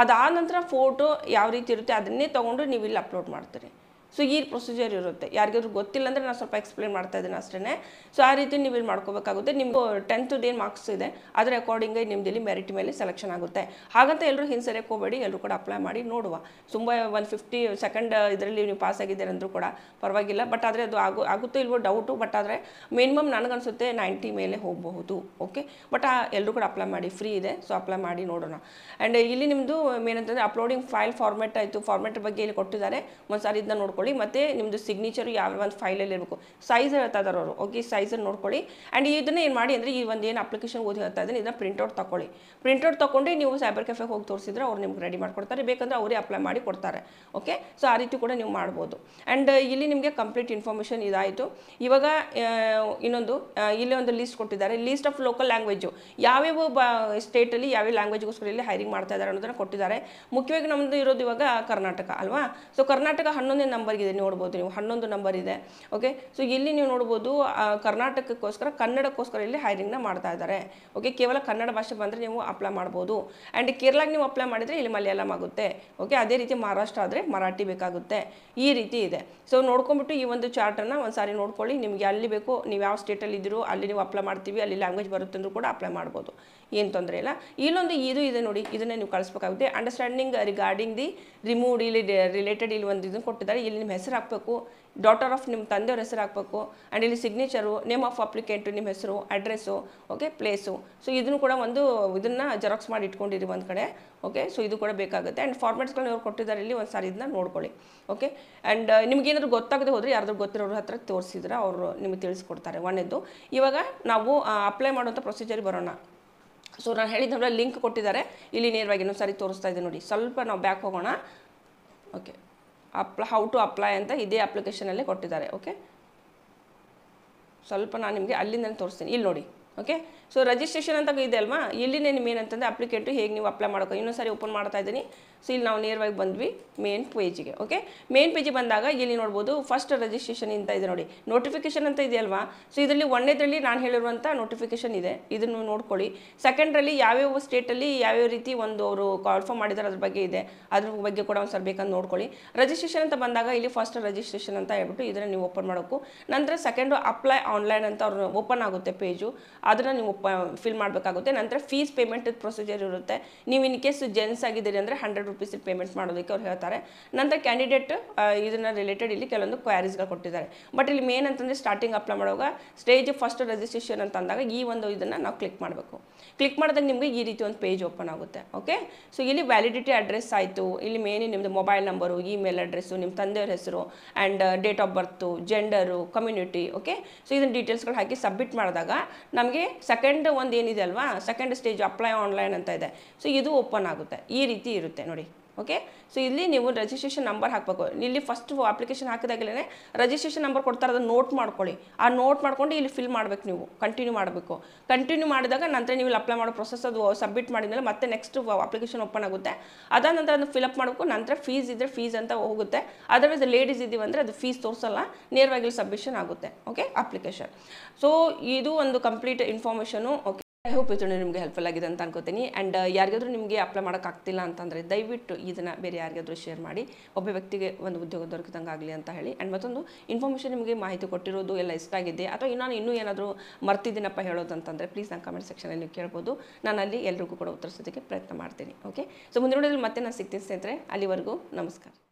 ಅದಾದ ನಂತರ ಫೋಟೋ ಯಾವ ರೀತಿ ಇರುತ್ತೆ ಅದನ್ನೇ ತೊಗೊಂಡು ನೀವು ಇಲ್ಲಿ ಅಪ್ಲೋಡ್ ಮಾಡ್ತೀರಿ ಸೊ ಈ ಪ್ರೊಸೀಜರ್ ಇರುತ್ತೆ ಯಾರಿಗಾದ್ರೂ ಗೊತ್ತಿಲ್ಲ ಅಂದರೆ ನಾನು ಸ್ವಲ್ಪ ಎಕ್ಸ್ಪ್ಲೇನ್ ಮಾಡ್ತಾ ಇದ್ದೀನಿ ಅಷ್ಟೇ ಸೊ ಆ ರೀತಿ ನೀವು ಇಲ್ಲಿ ಮಾಡ್ಕೋಬೇಕಾಗುತ್ತೆ ನಿಮ್ಮದು ಟೆಂತ್ ಏನು ಮಾರ್ಕ್ಸ್ ಇದೆ ಅದರ ಅಕಾರ್ಡಿಂಗಾಗಿ ನಿಮ್ದು ಇಲ್ಲಿ ಮೆರಿಟ್ ಮೇಲೆ ಸೆಲೆಕ್ಷನ್ ಆಗುತ್ತೆ ಹಾಗಂತ ಎಲ್ಲರೂ ಹಿಂಸೆರೆ ಹೋಗಬೇಡಿ ಎಲ್ಲರೂ ಕೂಡ ಅಪ್ಲೈ ಮಾಡಿ ನೋಡುವ ತುಂಬ ಒನ್ ಫಿಫ್ಟಿ ಸೆಕೆಂಡ್ ಇದರಲ್ಲಿ ನೀವು ಪಾಸ್ ಅಂದರೂ ಕೂಡ ಪರವಾಗಿಲ್ಲ ಬಟ್ ಆದರೆ ಅದು ಆಗು ಆಗುತ್ತೋ ಇಲ್ವೋ ಡೌಟು ಬಟ್ ಆದರೆ ಮಿನಿಮಮ್ ನನಗನ್ಸುತ್ತೆ ನೈಂಟಿ ಮೇಲೆ ಹೋಗಬಹುದು ಓಕೆ ಬಟ್ ಎಲ್ಲರೂ ಕೂಡ ಅಪ್ಲೈ ಮಾಡಿ ಫ್ರೀ ಇದೆ ಸೊ ಅಪ್ಲೈ ಮಾಡಿ ನೋಡೋಣ ಆ್ಯಂಡ್ ಇಲ್ಲಿ ನಿಮ್ಮದು ಏನಂತಂದರೆ ಅಪ್ಲೋಡಿಂಗ್ ಫೈಲ್ ಫಾರ್ಮೆಟ್ ಆಯಿತು ಫಾರ್ಮೆಟ್ ಬಗ್ಗೆ ಇಲ್ಲಿ ಕೊಟ್ಟಿದ್ದಾರೆ ಒಂದು ಸಾರಿ ಇದನ್ನ ನೋಡ್ಕೊಂಡು ನೋಡ್ಕೊಳ್ಳಿ ಮತ್ತು ನಿಮ್ಮದು ಸಿಗ್ನೇಚರ್ ಯಾವ ಒಂದು ಫೈಲಲ್ಲಿ ಇರಬೇಕು ಸೈಜ್ ಹೇಳ್ತಾ ಇದ್ದಾರೆ ಅವರು ಓಕೆ ಸೈಜನ್ನು ನೋಡ್ಕೊಳ್ಳಿ ಆ್ಯಂಡ್ ಇದನ್ನ ಏನು ಮಾಡಿ ಅಂದರೆ ಈ ಒಂದು ಏನು ಅಪ್ಲಿಕೇಶನ್ ಓದಿ ಹೇಳ್ತಾ ಇದ್ದೀನಿ ಇದನ್ನು ಪ್ರಿಂಟೌಟ್ ತಗೊಳ್ಳಿ ಪ್ರಿಂಟೌಟ್ ತೊಗೊಂಡು ನೀವು ಸೈಬರ್ ಕೆಫೆಗೆ ಹೋಗಿ ತೋರಿಸಿದ್ರೆ ಅವ್ರು ನಿಮ್ಗೆ ರೆಡಿ ಮಾಡಿಕೊಡ್ತಾರೆ ಬೇಕಂದ್ರೆ ಅವರೇ ಅಪ್ಲೈ ಮಾಡಿ ಕೊಡ್ತಾರೆ ಓಕೆ ಸೊ ಆ ರೀತಿ ಕೂಡ ನೀವು ಮಾಡ್ಬೋದು ಆ್ಯಂಡ್ uh, ಇಲ್ಲಿ ನಿಮಗೆ ಕಂಪ್ಲೀಟ್ ಇನ್ಫಾರ್ಮೇಷನ್ ಇದಾಯಿತು ಇವಾಗ uh, ಇನ್ನೊಂದು uh, ಇಲ್ಲಿ ಒಂದು ಲೀಸ್ಟ್ ಕೊಟ್ಟಿದ್ದಾರೆ ಲೀಸ್ಟ್ ಆಫ್ ಲೋಕಲ್ ಲ್ಯಾಂಗ್ವೇಜು ಯಾವ್ಯಾವ ಬ ಸ್ಟೇಟಲ್ಲಿ ಯಾವ್ಯಾವ ಲ್ಯಾಂಗ್ವೇಜ್ಗೋಸ್ಕರ ಇಲ್ಲಿ ಹೈರಿಂಗ್ ಮಾಡ್ತಾ ಇದ್ದಾರೆ ಅನ್ನೋದನ್ನು ಕೊಟ್ಟಿದ್ದಾರೆ ಮುಖ್ಯವಾಗಿ ನಮ್ಮದು ಇರೋದು ಇವಾಗ ಕರ್ನಾಟಕ ಅಲ್ವಾ ಸೊ ಕರ್ನಾಟಕ ಹನ್ನೊಂದನೇ ನಂಬರ್ ಇದೆ ನೋಡ್ಬೋದು ನೀವು ಹನ್ನೊಂದು ನಂಬರ್ ಇದೆ ಓಕೆ ಸೊ ಇಲ್ಲಿ ನೀವು ನೋಡ್ಬೋದು ಕರ್ನಾಟಕಕ್ಕೋಸ್ಕರ ಕನ್ನಡಕ್ಕೋಸ್ಕರ ಇಲ್ಲಿ ಹೈರಿಂಗ್ನ ಮಾಡ್ತಾ ಇದ್ದಾರೆ ಓಕೆ ಕೇವಲ ಕನ್ನಡ ಭಾಷೆ ಬಂದರೆ ನೀವು ಅಪ್ಲೈ ಮಾಡ್ಬೋದು ಆ್ಯಂಡ್ ಕೇರಳಕ್ಕೆ ನೀವು ಅಪ್ಲೈ ಮಾಡಿದರೆ ಇಲ್ಲಿ ಮಲಯಾಳಂ ಆಗುತ್ತೆ ಓಕೆ ಅದೇ ರೀತಿ ಮಹಾರಾಷ್ಟ್ರ ಆದರೆ ಮರಾಠಿ ಬೇಕಾಗುತ್ತೆ ಈ ರೀತಿ ಇದೆ ಸೊ ನೋಡ್ಕೊಂಬಿಟ್ಟು ಈ ಒಂದು ಚಾರ್ಟನ್ನು ಒಂದು ಸಾರಿ ನೋಡ್ಕೊಳ್ಳಿ ನಿಮಗೆ ಅಲ್ಲಿ ಬೇಕು ನೀವು ಯಾವ ಸ್ಟೇಟಲ್ಲಿ ಇದ್ದೀರೋ ಅಲ್ಲಿ ನೀವು ಅಪ್ಲೈ ಮಾಡ್ತೀವಿ ಅಲ್ಲಿ ಲ್ಯಾಂಗ್ವೇಜ್ ಬರುತ್ತೆ ಅಂದರೂ ಕೂಡ ಅಪ್ಲೈ ಮಾಡ್ಬೋದು ಏನು ತೊಂದರೆ ಇಲ್ಲ ಇಲ್ಲೊಂದು ಇದು ಇದೆ ನೋಡಿ ಇದನ್ನೇ ನೀವು ಕಳಿಸ್ಬೇಕಾಗುತ್ತೆ ಅಂಡರ್ಸ್ಟ್ಯಾಂಡಿಂಗ್ ರಿಗಾರ್ಡಿಂಗ್ ದಿ ರಿಮೂವ್ಡ್ ಇಲ್ಲಿ ರಿಲೇಟೆಡ್ ಇಲ್ಲಿ ಒಂದು ಇದನ್ನು ಕೊಟ್ಟಿದ್ದಾರೆ ಇಲ್ಲಿ ನಿಮ್ಮ ಹೆಸರು ಹಾಕಬೇಕು ಡಾಟರ್ ಆಫ್ ನಿಮ್ಮ ತಂದೆಯವ್ರ ಹೆಸರು ಹಾಕಬೇಕು ಆ್ಯಂಡ್ ಇಲ್ಲಿ ಸಿಗ್ನೇಚರು ನೇಮ್ ಆಫ್ ಅಪ್ಲಿಕೆಂಟು ನಿಮ್ಮ ಹೆಸರು ಅಡ್ರೆಸ್ಸು ಓಕೆ ಪ್ಲೇಸು ಸೊ ಇದನ್ನು ಕೂಡ ಒಂದು ಇದನ್ನು ಜೆರಾಕ್ಸ್ ಮಾಡಿ ಇಟ್ಕೊಂಡಿರಿ ಒಂದು ಕಡೆ ಓಕೆ ಸೊ ಇದು ಕೂಡ ಬೇಕಾಗುತ್ತೆ ಆ್ಯಂಡ್ ಫಾರ್ಮೆಟ್ಸ್ಗಳನ್ನ ಇವ್ರು ಕೊಟ್ಟಿದ್ದಾರೆ ಇಲ್ಲಿ ಒಂದು ಸಾರಿ ಇದನ್ನ ನೋಡ್ಕೊಳ್ಳಿ ಓಕೆ ಆ್ಯಂಡ್ uh, ನಿಮಗೇನಾದ್ರು ಗೊತ್ತಾಗದೆ ಹೋದರೆ ಯಾರಾದ್ರು ಗೊತ್ತಿರೋರ ಹತ್ರ ತೋರಿಸಿದ್ರೆ ಅವರು ನಿಮಗೆ ತಿಳಿಸ್ಕೊಡ್ತಾರೆ ಒನ್ನೇದು ಇವಾಗ ನಾವು ಅಪ್ಲೈ ಮಾಡುವಂಥ ಪ್ರೊಸೀಜರ್ ಬರೋಣ ಸೊ ನಾನು ಹೇಳಿದ ಲಿಂಕ್ ಕೊಟ್ಟಿದ್ದಾರೆ ಇಲ್ಲಿ ನೇರವಾಗಿ ಇನ್ನೊಂದು ತೋರಿಸ್ತಾ ಇದ್ದೆ ನೋಡಿ ಸ್ವಲ್ಪ ನಾವು ಬ್ಯಾಕ್ ಹೋಗೋಣ ಓಕೆ ಅಪ್ಲ ಹೌ ಟು ಅಪ್ಲೈ ಅಂತ ಇದೇ ಅಪ್ಲಿಕೇಶನಲ್ಲಿ ಕೊಟ್ಟಿದ್ದಾರೆ ಓಕೆ ಸ್ವಲ್ಪ ನಾನು ನಿಮಗೆ ಅಲ್ಲಿಂದಲೇ ತೋರಿಸ್ತೀನಿ ಇಲ್ಲಿ ನೋಡಿ ಓಕೆ ಸೊ ರಿಜಿಸ್ಟ್ರೇಷನ್ ಅಂತ ಇದೆ ಅಲ್ವಾ ಇಲ್ಲಿ ನಿಮ್ಮ ಏನಂತಂದರೆ ಅಪ್ಲಿಕೇಟು ಹೇಗೆ ನೀವು ಅಪ್ಲೈ ಮಾಡೋಕೆ ಇನ್ನೊಂದು ಓಪನ್ ಮಾಡ್ತಾ ಇದ್ದೀನಿ ಸೊ ಇಲ್ಲಿ ನಾವು ನೇರವಾಗಿ ಬಂದ್ವಿ ಮೇನ್ ಪೇಜಿಗೆ ಓಕೆ ಮೇನ್ ಪೇಜಿಗೆ ಬಂದಾಗ ಇಲ್ಲಿ ನೋಡ್ಬೋದು ಫಸ್ಟ್ ರಿಜಿಸ್ಟ್ರೇಷನ್ ಅಂತ ಇದೆ ನೋಡಿ ನೋಟಿಫಿಕೇಶನ್ ಅಂತ ಇದೆ ಅಲ್ವಾ ಸೊ ಇದರಲ್ಲಿ ಒಂದನೇದರಲ್ಲಿ ನಾನು ಹೇಳಿರುವಂಥ ನೋಟಿಫಿಕೇಶನ್ ಇದೆ ಇದನ್ನು ನೋಡ್ಕೊಳ್ಳಿ ಸೆಕೆಂಡ್ರಲ್ಲಿ ಯಾವ್ಯಾವ ಸ್ಟೇಟಲ್ಲಿ ಯಾವ್ಯಾವ ರೀತಿ ಒಂದು ಅವರು ಕಾಲ್ಫಾರ್ಮ್ ಮಾಡಿದಾರೆ ಅದ್ರ ಬಗ್ಗೆ ಇದೆ ಅದ್ರ ಬಗ್ಗೆ ಕೂಡ ಒಂದು ಸರ್ ಬೇಕಂತ ನೋಡ್ಕೊಳ್ಳಿ ರಿಜಿಸ್ಟ್ರೇಷನ್ ಅಂತ ಬಂದಾಗ ಇಲ್ಲಿ ಫಸ್ಟ್ ರಿಜಿಸ್ಟ್ರೇಷನ್ ಅಂತ ಹೇಳ್ಬಿಟ್ಟು ಇದನ್ನು ನೀವು ಓಪನ್ ಮಾಡೋಕ್ಕು ನಂತರ ಸೆಕೆಂಡು ಅಪ್ಲೈ ಆನ್ಲೈನ್ ಅಂತ ಅವ್ರು ಓಪನ್ ಆಗುತ್ತೆ ಪೇಜು ಅದನ್ನು ನೀವು ಫಿಲ್ ಮಾಡಬೇಕಾಗುತ್ತೆ ನಂತರ ಫೀಸ್ ಪೇಮೆಂಟ್ ಪ್ರೊಸೀಜರ್ ಇರುತ್ತೆ ನೀವು ಇನ್ ಕೇಸ್ ಜೆನ್ಸ್ ಆಗಿದ್ದೀರಿ ಅಂದರೆ ಹಂಡ್ರೆಡ್ ರುಪೀಸ್ ಪೇಮೆಂಟ್ ಮಾಡೋದಕ್ಕೆ ಅವ್ರು ಹೇಳ್ತಾರೆ ನಂತರ ಕ್ಯಾಂಡಿಡೇಟ್ ಇದನ್ನ ರಿಲೇಟೆಡ್ ಇಲ್ಲಿ ಕೆಲವೊಂದು ಕ್ವಾರೀಸ್ಗಳು ಕೊಟ್ಟಿದ್ದಾರೆ ಬಟ್ ಇಲ್ಲಿ ಮೇನ್ ಅಂತಂದರೆ ಸ್ಟಾರ್ಟಿಂಗ್ ಅಪ್ಲೈ ಮಾಡುವಾಗ ಸ್ಟೇಜ್ ಫಸ್ಟ್ ರಿಜಿಸ್ಟ್ರೇಷನ್ ಅಂತ ಅಂದಾಗ ಈ ಒಂದು ಇದನ್ನು ನಾವು ಕ್ಲಿಕ್ ಮಾಡಬೇಕು ಕ್ಲಿಕ್ ಮಾಡಿದಾಗ ನಿಮಗೆ ಈ ರೀತಿ ಒಂದು ಪೇಜ್ ಓಪನ್ ಆಗುತ್ತೆ ಓಕೆ ಸೊ ಇಲ್ಲಿ ವ್ಯಾಲಿಡಿಟಿ ಅಡ್ರೆಸ್ ಆಯಿತು ಇಲ್ಲಿ ಮೇನ್ ನಿಮ್ಮದು ಮೊಬೈಲ್ ನಂಬರು ಇಮೇಲ್ ಅಡ್ರೆಸ್ಸು ನಿಮ್ಮ ತಂದೆಯವ್ರ ಹೆಸರು and date of birth gender community okay so ಇದನ್ನು ಡೀಟೇಲ್ಸ್ಗಳು ಹಾಕಿ ಸಬ್ಮಿಟ್ ಮಾಡಿದಾಗ ನಮಗೆ ಸೆಕೆಂಡ್ ಸೆಕೆಂಡ್ ಒಂದು ಏನಿದೆ ಅಲ್ವಾ ಸೆಕೆಂಡ್ ಸ್ಟೇಜ್ ಅಪ್ಲೈ ಆನ್ಲೈನ್ ಅಂತ ಇದೆ ಸೊ ಇದು ಓಪನ್ ಆಗುತ್ತೆ ಈ ರೀತಿ ಇರುತ್ತೆ ನೋಡಿ ಓಕೆ ಸೊ ಇಲ್ಲಿ ನೀವು ರಿಜಿಸ್ಟ್ರೇಷನ್ ನಂಬರ್ ಹಾಕಬೇಕು ಇಲ್ಲಿ ಫಸ್ಟ್ ಅಪ್ಲಿಕೇಶನ್ ಹಾಕಿದಾಗಲೇ ರಿಜಿಸ್ಟ್ರೇಷನ್ ನಂಬರ್ ಕೊಡ್ತಾರೆ ಅದನ್ನು ನೋಟ್ ಮಾಡ್ಕೊಳ್ಳಿ ಆ ನೋಟ್ ಮಾಡ್ಕೊಂಡು ಇಲ್ಲಿ ಫಿಲ್ ಮಾಡಬೇಕು ನೀವು ಕಂಟಿನ್ಯೂ ಮಾಡಬೇಕು ಕಂಟಿನ್ಯೂ ಮಾಡಿದಾಗ ನಂತರ ನೀವು ಅಪ್ಲೈ ಮಾಡೋ ಪ್ರೊಸೆಸ್ ಅದು ಸಬ್ಮಿಟ್ ಮಾಡಿದ ಮೇಲೆ ಮತ್ತೆ ನೆಕ್ಸ್ಟ್ ಅಪ್ಲಿಕೇಶನ್ ಓಪನ್ ಆಗುತ್ತೆ ಅದಾದ ನಂತರ ಅದನ್ನು ಅಪ್ ಮಾಡಬೇಕು ನಂತರ ಫೀಸ್ ಇದ್ದರೆ ಫೀಸ್ ಅಂತ ಹೋಗುತ್ತೆ ಅದರ್ವೈಸ್ ಲೇಡೀಸ್ ಇದ್ದೀವಿ ಅಂದರೆ ಅದು ಫೀಸ್ ತೋರಿಸಲ್ಲ ನೇರವಾಗಿ ಸಬ್ಮಿಷನ್ ಆಗುತ್ತೆ ಓಕೆ ಅಪ್ಲಿಕೇಶನ್ ಸೊ ಇದು ಒಂದು complete information okay I hope ಇದು ನಿಮಗೆ ಹೆಲ್ಪ್ಫುಲ್ ಆಗಿದೆ ಅಂತ ಅನ್ಕೋತೀನಿ ಆ್ಯಂಡ್ uh, ಯಾರಿಗಾದರೂ ನಿಮಗೆ ಅಪ್ಲೈ ಮಾಡೋಕ್ಕಾಗ್ತಿಲ್ಲ ಅಂತಂದರೆ ದಯವಿಟ್ಟು ಇದನ್ನು ಬೇರೆ ಯಾರಿಗಾದರೂ ಶೇರ್ ಮಾಡಿ ಒಬ್ಬ ವ್ಯಕ್ತಿಗೆ ಒಂದು ಉದ್ಯೋಗ ದೊರಕಿದಂಗೆ ಆಗಲಿ ಅಂತ ಹೇಳಿ ಆ್ಯಂಡ್ ಮತ್ತೊಂದು ಇನ್ಫಾರ್ಮೇಷನ್ ನಿಮಗೆ ಮಾಹಿತಿ ಕೊಟ್ಟಿರೋದು ಎಲ್ಲ ಇಷ್ಟ ಆಗಿದೆ ಅಥವಾ ನಾನು ಇನ್ನೂ ಏನಾದರೂ ಮರ್ತಿದ್ದೀನಪ್ಪ ಹೇಳೋದಂತಂದರೆ ಪ್ಲೀಸ್ ನಾನು ಕಮೆಂಟ್ ಸೆಕ್ಷನಲ್ಲಿ ನೀವು ಕೇಳ್ಬೋದು ನಾನು ಅಲ್ಲಿ ಎಲ್ರಿಗೂ ಕೂಡ ಉತ್ತರಿಸೋದಕ್ಕೆ ಪ್ರಯತ್ನ ಮಾಡ್ತೀನಿ ಓಕೆ ಸೊ ಮುಂದಿನ ಮತ್ತೆ ನಾನು ಸಿಗ್ತೀನಿ ಸ್ನೇಹಿತರೆ ಅಲ್ಲಿವರೆಗೂ ನಮಸ್ಕಾರ